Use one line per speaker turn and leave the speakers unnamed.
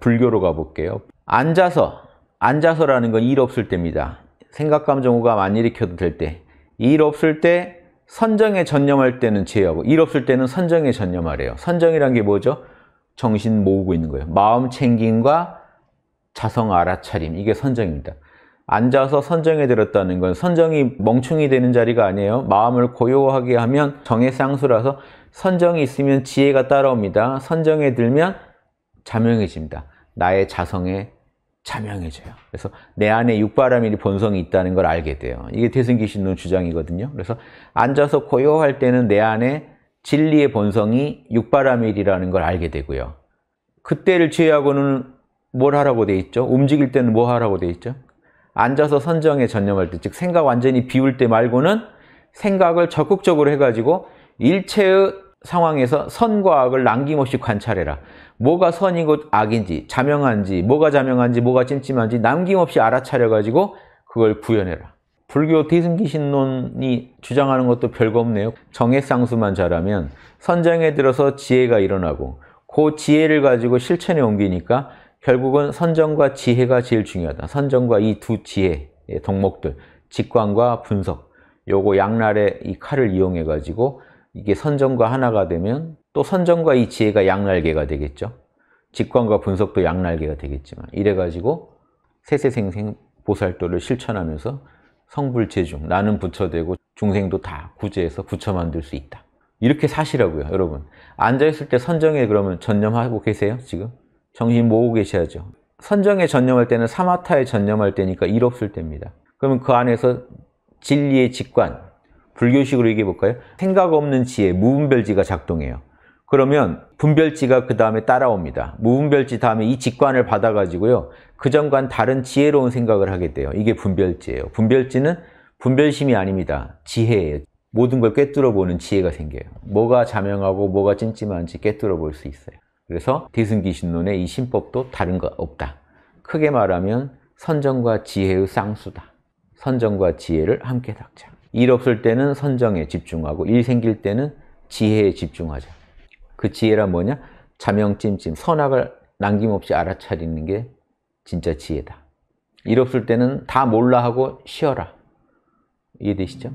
불교로 가볼게요. 앉아서, 앉아서라는 건 일 없을 때입니다. 생각, 감정, 오감 안 일으켜도 될 때. 일 없을 때 선정에 전념할 때는 제외하고 일 없을 때는 선정에 전념하래요. 선정이란 게 뭐죠? 정신 모으고 있는 거예요. 마음 챙김과 자성 알아차림 이게 선정입니다. 앉아서 선정에 들었다는 건 선정이 멍충이 되는 자리가 아니에요. 마음을 고요하게 하면 정의 쌍수라서 선정이 있으면 지혜가 따라옵니다. 선정에 들면 자명해집니다. 나의 자성에 자명해져요. 그래서 내 안에 육바라밀이 본성이 있다는 걸 알게 돼요. 이게 태승기신론 주장이거든요. 그래서 앉아서 고요할 때는 내 안에 진리의 본성이 육바라밀이라는 걸 알게 되고요. 그때를 제외하고는 뭘 하라고 돼 있죠? 움직일 때는 뭐 하라고 돼 있죠? 앉아서 선정에 전념할 때, 즉 생각 완전히 비울 때 말고는 생각을 적극적으로 해가지고 일체의 상황에서 선과 악을 남김없이 관찰해라. 뭐가 선이고 악인지, 자명한지, 뭐가 자명한지, 뭐가 찜찜한지 남김없이 알아차려가지고 그걸 구현해라. 불교 대승기신론이 주장하는 것도 별거 없네요. 정해쌍수만 잘하면 선장에 들어서 지혜가 일어나고 그 지혜를 가지고 실천에 옮기니까 결국은 선정과 지혜가 제일 중요하다. 선정과 이 두 지혜 의 예, 덕목들, 직관과 분석, 요거 양날의 이 칼을 이용해 가지고 이게 선정과 하나가 되면 또 선정과 이 지혜가 양날개가 되겠죠. 직관과 분석도 양날개가 되겠지만 이래가지고 세세생생 보살도를 실천하면서 성불체중 나는 부처되고 중생도 다 구제해서 부처 만들 수 있다. 이렇게 사시라고요, 여러분. 앉아있을 때 선정에 그러면 전념하고 계세요, 지금? 정신 모으고 계셔야죠. 선정에 전념할 때는 사마타에 전념할 때니까 일 없을 때입니다. 그러면 그 안에서 진리의 직관, 불교식으로 얘기해 볼까요? 생각 없는 지혜, 무분별지가 작동해요. 그러면 분별지가 그 다음에 따라옵니다. 무분별지 다음에 이 직관을 받아가지고요. 그 전과는 다른 지혜로운 생각을 하게 돼요. 이게 분별지예요. 분별지는 분별심이 아닙니다. 지혜예요. 모든 걸 꿰뚫어 보는 지혜가 생겨요. 뭐가 자명하고 뭐가 찜찜한지 꿰뚫어 볼 수 있어요. 그래서 대승기신론의 이 신법도 다른 거 없다. 크게 말하면 선정과 지혜의 쌍수다. 선정과 지혜를 함께 닦자. 일 없을 때는 선정에 집중하고 일 생길 때는 지혜에 집중하자. 그 지혜란 뭐냐? 자명찜찜, 선악을 남김없이 알아차리는 게 진짜 지혜다. 일 없을 때는 다 몰라 하고 쉬어라. 이해되시죠?